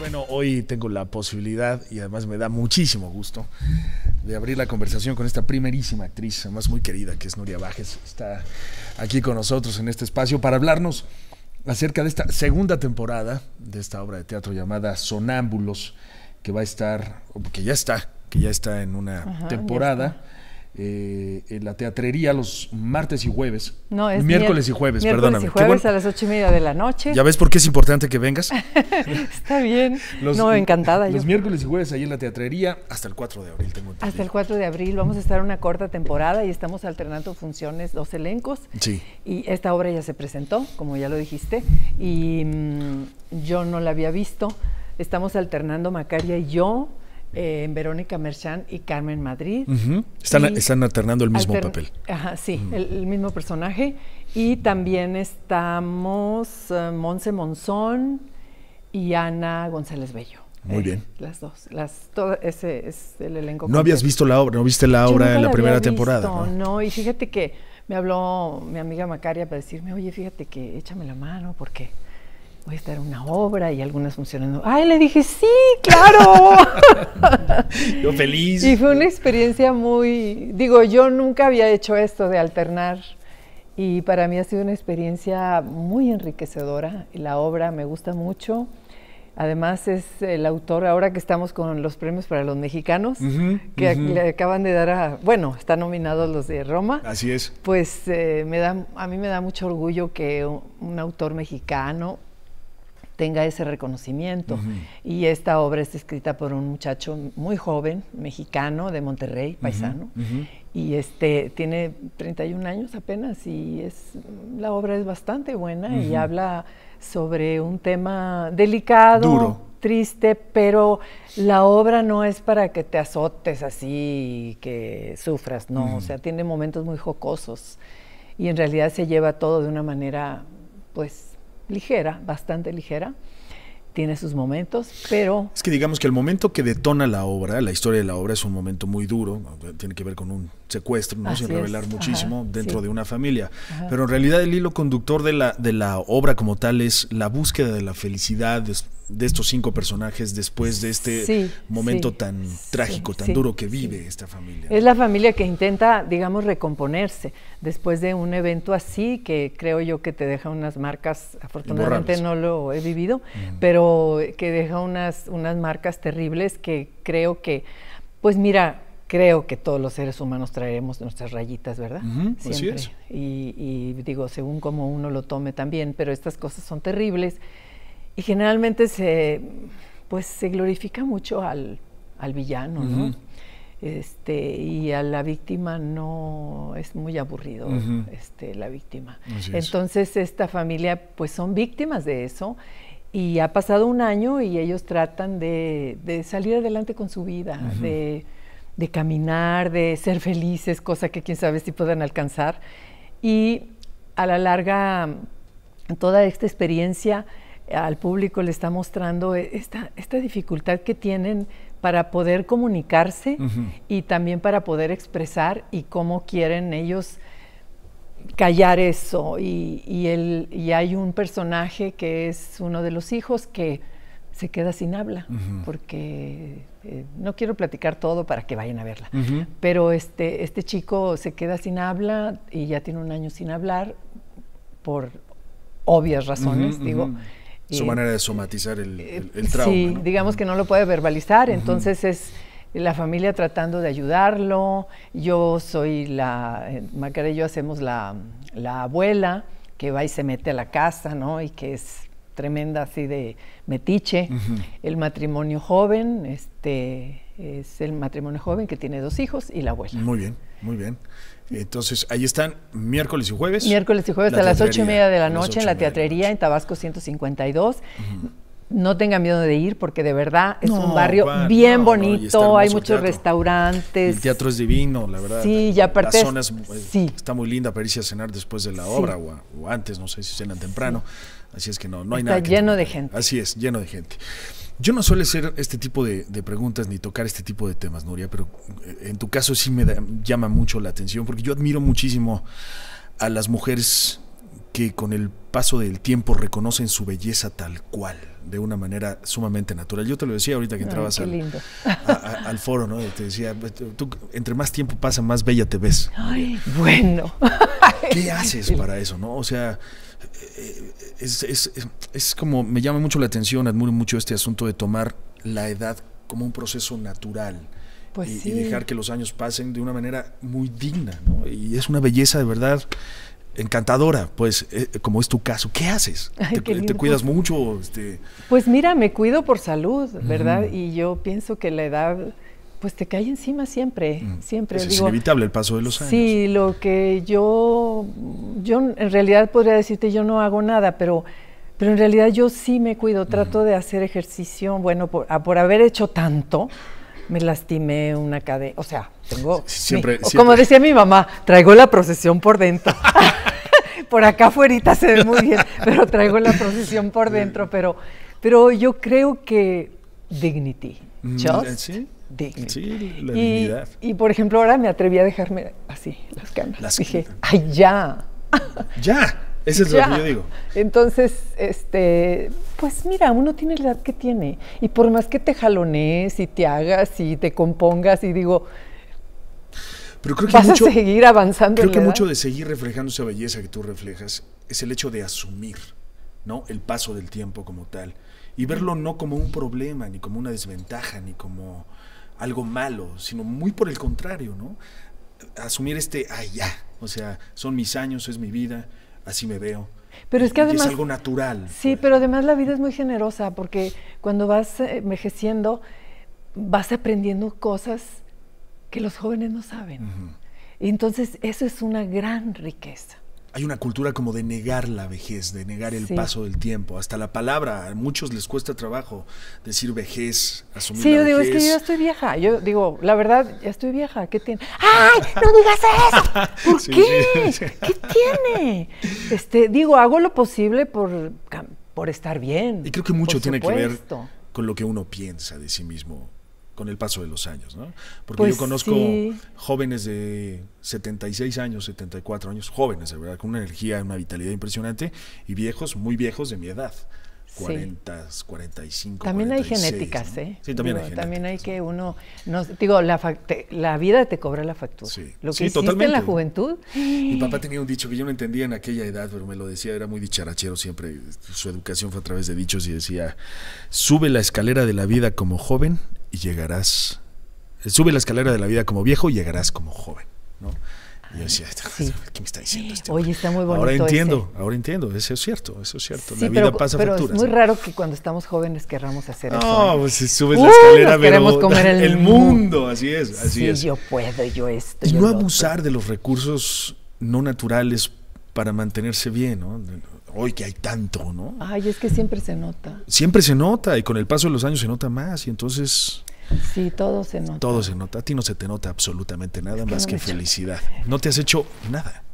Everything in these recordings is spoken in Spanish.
Bueno, hoy tengo la posibilidad y además me da muchísimo gusto de abrir la conversación con esta primerísima actriz, además muy querida, que es Nuria Bajes. Está aquí con nosotros en este espacio para hablarnos acerca de esta segunda temporada de esta obra de teatro llamada Sonámbulos, que va a estar, que ya está, que ya está en una temporada. Eh, en la teatrería los martes y jueves. No, es miércoles y jueves, perdón perdóname. Y jueves a las ocho y media de la noche. ¿Ya ves por qué es importante que vengas? Está bien. Los, no, encantada. Los miércoles y jueves ahí en la teatrería hasta el 4 de abril, tengo Hasta el 4 de abril. Vamos a estar una corta temporada y estamos alternando funciones, dos elencos. Sí. Y esta obra ya se presentó, como ya lo dijiste, y mm, yo no la había visto. Estamos alternando Macaria y yo, eh, Verónica Merchant y Carmen Madrid. están, alternando el mismo papel. Ajá, sí, el, mismo personaje. Y también estamos eh, Monse Monzón y Ana González Bello. Muy eh, bien. Las dos, ese es el elenco. No habías visto la obra, no viste la obra de en la, primera temporada. ¿no? no, y fíjate que me habló mi amiga Macaria para decirme, oye, fíjate que échame la mano, porque voy a estar en una obra y algunas funciones ¡Ay! Le dije, sí, claro. yo feliz. Y fue una experiencia muy, digo, yo nunca había hecho esto de alternar y para mí ha sido una experiencia muy enriquecedora. La obra me gusta mucho. Además es el autor, ahora que estamos con los premios para los mexicanos, que le acaban de dar a, bueno, están nominados los de Roma. Así es. Pues eh, me da, a mí me da mucho orgullo que un autor mexicano tenga ese reconocimiento. Y esta obra está escrita por un muchacho muy joven, mexicano, de Monterrey, paisano. Y este, tiene 31 años apenas y es, la obra es bastante buena y habla sobre un tema delicado. triste, pero la obra no es para que te azotes así y que sufras, no, o sea, tiene momentos muy jocosos y en realidad se lleva todo de una manera, pues, ligera, bastante ligera. Tiene sus momentos, pero... Es que digamos que el momento que detona la obra, la historia de la obra, es un momento muy duro, tiene que ver con un secuestro, ¿no? sin revelar muchísimo dentro de una familia. Pero en realidad el hilo conductor de la, de la obra como tal es la búsqueda de la felicidad, de estos cinco personajes después de este momento tan trágico, tan duro que vive esta familia. Es la familia que intenta, digamos, recomponerse después de un evento así, que creo yo que te deja unas marcas, afortunadamente no lo he vivido, pero que deja unas, unas marcas terribles que creo que, pues mira, creo que todos los seres humanos traeremos nuestras rayitas, ¿verdad? Así es. Y, y, digo, según como uno lo tome también, pero estas cosas son terribles y generalmente se, pues, se glorifica mucho al, villano, ¿no? Este, y a la víctima no es muy aburrido este, la víctima. Entonces esta familia pues son víctimas de eso y ha pasado un año y ellos tratan de, salir adelante con su vida, de, de, caminar, de ser felices, cosa que quién sabe si puedan alcanzar. Y a la larga toda esta experiencia al público le está mostrando e-, esta, dificultad que tienen para poder comunicarse y también para poder expresar y cómo quieren ellos callar eso. Y, y, el, y hay un personaje que es uno de los hijos que se queda sin habla, porque eh, no quiero platicar todo para que vayan a verla. Pero este, este chico se queda sin habla y ya tiene un año sin hablar por obvias razones, digo. Su manera de somatizar el, el, eh, trauma. Sí, digamos que no lo puede verbalizar, entonces es la familia tratando de ayudarlo. Yo soy la, eh, Macarena y yo hacemos la, abuela que va y se mete a la casa, ¿no? Y que es tremenda así de metiche. El matrimonio joven, este es el matrimonio joven que tiene dos hijos y la abuela. Muy bien. Muy bien. Entonces, ahí están miércoles y jueves. Miércoles y jueves a las ocho y media de la noche en la teatrería en Tabasco 152. No tengan miedo de ir porque de verdad es un barrio bien bonito, hay muchos restaurantes. El teatro es divino, la verdad. Sí, ya aparte. La zona eh, está muy linda para irse a cenar después de la obra o, antes, no sé si cenan temprano. Así es que no, no hay nada. Está lleno de gente. Así es, lleno de gente. Yo no suele hacer este tipo de, preguntas ni tocar este tipo de temas, Nuria, pero eh, en tu caso sí me llama mucho la atención porque yo admiro muchísimo a las mujeres que con el paso del tiempo reconocen su belleza tal cual, de una manera sumamente natural. Yo te lo decía ahorita que entrabas al, foro, ¿no? Te decía, pues, tú, entre más tiempo pasa, más bella te ves. Ay, bueno. ¿Qué haces para eso, no? O sea, eh, es, como, me llama mucho la atención, admiro mucho este asunto de tomar la edad como un proceso natural. Pues y, dejar que los años pasen de una manera muy digna, ¿no? Y es una belleza de verdad encantadora, pues, eh, como es tu caso. ¿Qué haces? ¿Te, cuidas mucho? Este? Pues mira, me cuido por salud, ¿verdad? Y yo pienso que la edad pues te cae encima siempre, mm. siempre. Pues, es inevitable el paso de los años. Sí, lo que yo, yo en realidad podría decirte, yo no hago nada, pero, pero en realidad yo sí me cuido, trato de hacer ejercicio, bueno, ah, por, haber hecho tanto, me lastimé una cadena, o sea, tengo... Siempre, Como decía mi mamá, traigo la procesión por dentro. por acá afuera se ve muy bien, pero traigo la procesión por dentro, pero, pero yo creo que dignity, mm, just... Sí, la dignidad. Y por ejemplo, ahora me atreví a dejarme así las camas. Las Dije, ¡ay, ya! ¡Ya! Eso es lo que yo digo. Entonces, este, pues mira, uno tiene la edad que tiene. Y por más que te jalones y te hagas y te compongas y digo, pero creo que mucho, a seguir avanzando. en la que mucho de seguir reflejando esa belleza que tú reflejas es el hecho de asumir, ¿no? El paso del tiempo como tal. Y verlo no como un problema, ni como una desventaja, ni como algo malo, sino muy por el contrario, ¿no? Asumir este, ay, ya, o sea, son mis años, es mi vida, así me veo. Pero es que además... es algo natural. Sí, pues. pero además la vida es muy generosa, porque cuando vas envejeciendo, vas aprendiendo cosas que los jóvenes no saben. Y Entonces, eso es una gran riqueza hay una cultura como de negar la vejez, de negar el paso del tiempo, hasta la palabra, a muchos les cuesta trabajo decir vejez, asumir Sí, yo digo, es que yo ya estoy vieja, yo digo, la verdad, ya estoy vieja, ¿qué tiene? ¡Ay, no digas eso! ¿Por qué? ¿Qué tiene? Este, digo, hago lo posible por, por estar bien. Y creo que mucho tiene que ver con lo que uno piensa de sí mismo con el paso de los años, ¿no? Porque yo pues conozco jóvenes de 76 años, 74 años, jóvenes, de verdad, con una energía, una vitalidad impresionante, y viejos, muy viejos de mi edad. 40, 45, 45. También hay genéticas, ¿eh? Sí, también hay genéticas. También hay que uno, digo, la, la vida te cobra la factura. Sí, lo que totalmente. en la juventud. Mi papá tenía un dicho que yo no entendía en aquella edad, pero me lo decía, era muy dicharachero siempre. Su educación fue a través de dichos y decía, sube la escalera de la vida como joven y llegarás. Sube la escalera de la vida como viejo y llegarás como joven, ¿no? Y yo decía, este ¿qué me está diciendo este? Oye, está muy bonito. Ahora entiendo, ahora entiendo, eso es cierto, eso es cierto. la vida pasa pero facturas. Es muy raro que cuando estamos jóvenes querramos hacer no, eso. No, pues si subes uh, la escalera, pero queremos comer el, mundo. así es, así es. yo puedo, yo esto. Y no abusar de los recursos no naturales para mantenerse bien, ¿no? hoy que hay tanto, ¿no? Ay, es que siempre se nota. Siempre se nota y con el paso de los años se nota más y entonces... Sí, todo se nota. Todo se nota. A ti no se te nota absolutamente nada más que felicidad. no te has hecho nada.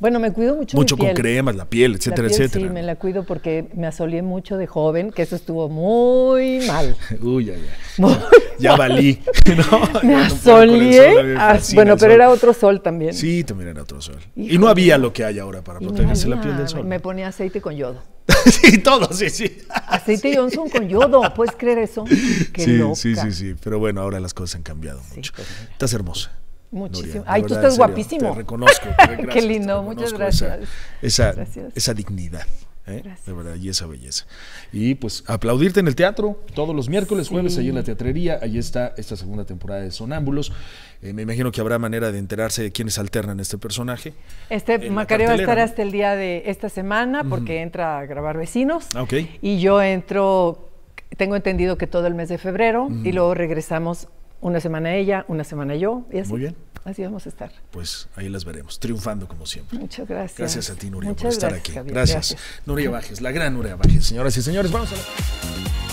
Bueno, me cuido mucho. Mucho con cremas, la piel, etcétera, la piel, etcétera. Sí, me la cuido porque me asolé mucho de joven, que eso estuvo muy mal. Uy, ya, ya. ya valí. me asolé. Ah, bueno, pero era otro sol también. Sí, también era otro sol. Y no había lo que hay ahora para protegerse la piel del sol. Me ponía aceite con yodo. sí, todo, sí, sí. Aceite y Johnson con yodo, ¿puedes creer eso? sí, sí, sí, sí. Pero bueno, ahora las cosas han cambiado mucho. Pues, Estás hermosa. Muchísimo. Ay, tú estás guapísimo. Te reconozco. Qué lindo, muchas gracias. Esa, esa, dignidad. De ¿eh? verdad, y esa belleza. Y pues aplaudirte en el teatro todos los miércoles, jueves, allí en la teatrería. Allí está esta segunda temporada de Sonámbulos. Eh, me imagino que habrá manera de enterarse de quiénes alternan este personaje. Este Macario va a estar hasta el día de esta semana porque entra a grabar vecinos. Ah, y yo entro, tengo entendido que todo el mes de febrero y luego regresamos una semana ella, una semana yo. Y así. Muy bien. Así vamos a estar. Pues ahí las veremos, triunfando como siempre. Muchas gracias. Gracias a ti, Nuria, por estar aquí. gracias. gracias. Nuria Bajes, la gran Nuria Bajes. Señoras y señores, vamos a...